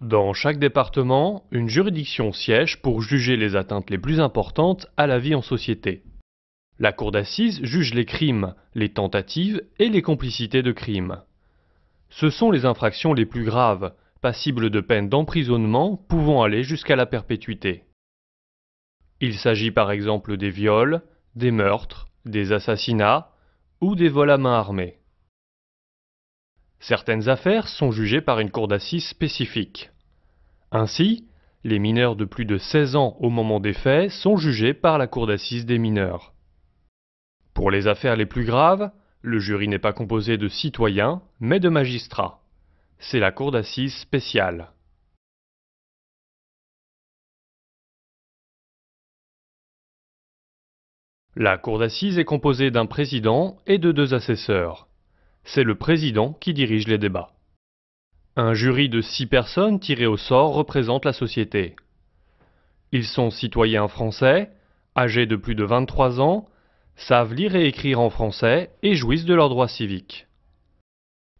Dans chaque département, une juridiction siège pour juger les atteintes les plus importantes à la vie en société. La cour d'assises juge les crimes, les tentatives et les complicités de crimes. Ce sont les infractions les plus graves, passibles de peines d'emprisonnement pouvant aller jusqu'à la perpétuité. Il s'agit par exemple des viols, des meurtres, des assassinats ou des vols à main armée. Certaines affaires sont jugées par une cour d'assises spécifique. Ainsi, les mineurs de plus de 16 ans au moment des faits sont jugés par la cour d'assises des mineurs. Pour les affaires les plus graves, le jury n'est pas composé de citoyens, mais de magistrats. C'est la cour d'assises spéciale. La cour d'assises est composée d'un président et de deux assesseurs. C'est le président qui dirige les débats. Un jury de six personnes tirées au sort représente la société. Ils sont citoyens français, âgés de plus de 23 ans, savent lire et écrire en français et jouissent de leurs droits civiques.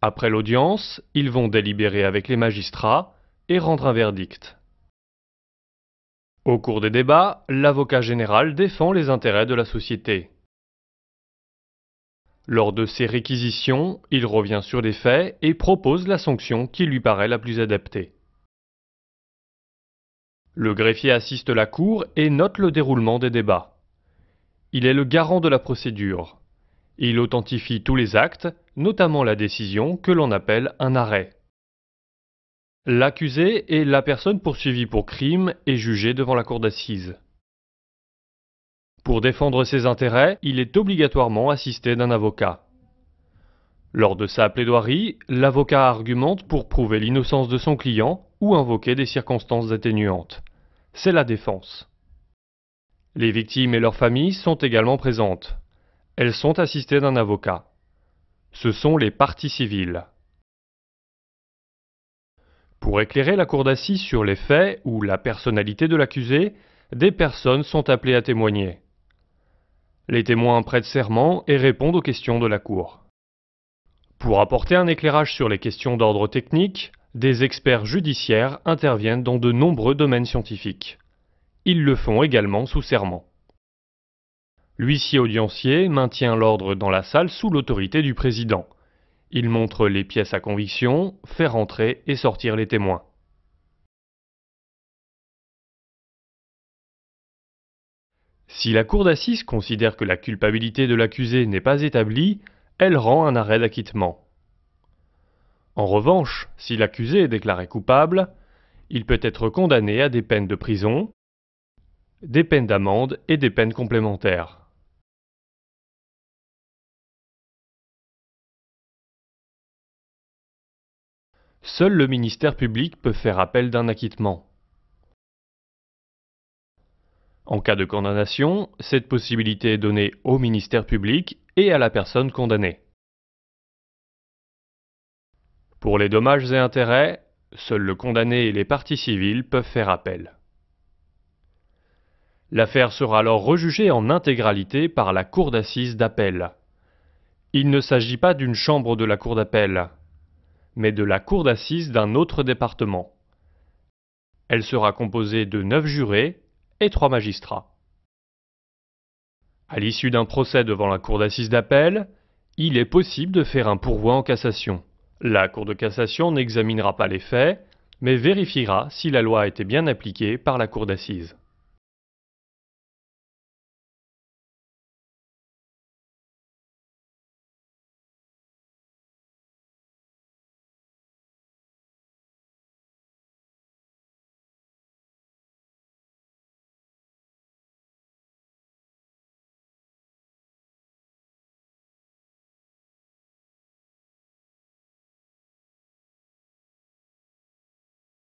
Après l'audience, ils vont délibérer avec les magistrats et rendre un verdict. Au cours des débats, l'avocat général défend les intérêts de la société. Lors de ces réquisitions, il revient sur les faits et propose la sanction qui lui paraît la plus adaptée. Le greffier assiste la cour et note le déroulement des débats. Il est le garant de la procédure. Il authentifie tous les actes, notamment la décision que l'on appelle un arrêt. L'accusé est la personne poursuivie pour crime et jugée devant la cour d'assises. Pour défendre ses intérêts, il est obligatoirement assisté d'un avocat. Lors de sa plaidoirie, l'avocat argumente pour prouver l'innocence de son client ou invoquer des circonstances atténuantes. C'est la défense. Les victimes et leurs familles sont également présentes. Elles sont assistées d'un avocat. Ce sont les parties civiles. Pour éclairer la cour d'assises sur les faits ou la personnalité de l'accusé, des personnes sont appelées à témoigner. Les témoins prêtent serment et répondent aux questions de la Cour. Pour apporter un éclairage sur les questions d'ordre technique, des experts judiciaires interviennent dans de nombreux domaines scientifiques. Ils le font également sous serment. L'huissier audiencier maintient l'ordre dans la salle sous l'autorité du président. Il montre les pièces à conviction, fait rentrer et sortir les témoins. Si la cour d'assises considère que la culpabilité de l'accusé n'est pas établie, elle rend un arrêt d'acquittement. En revanche, si l'accusé est déclaré coupable, il peut être condamné à des peines de prison, des peines d'amende et des peines complémentaires. Seul le ministère public peut faire appel d'un acquittement. En cas de condamnation, cette possibilité est donnée au ministère public et à la personne condamnée. Pour les dommages et intérêts, seuls le condamné et les parties civiles peuvent faire appel. L'affaire sera alors rejugée en intégralité par la Cour d'assises d'appel. Il ne s'agit pas d'une chambre de la Cour d'appel, mais de la Cour d'assises d'un autre département. Elle sera composée de neuf jurés et trois magistrats. À l'issue d'un procès devant la Cour d'assises d'appel, il est possible de faire un pourvoi en cassation. La Cour de cassation n'examinera pas les faits, mais vérifiera si la loi a été bien appliquée par la Cour d'assises.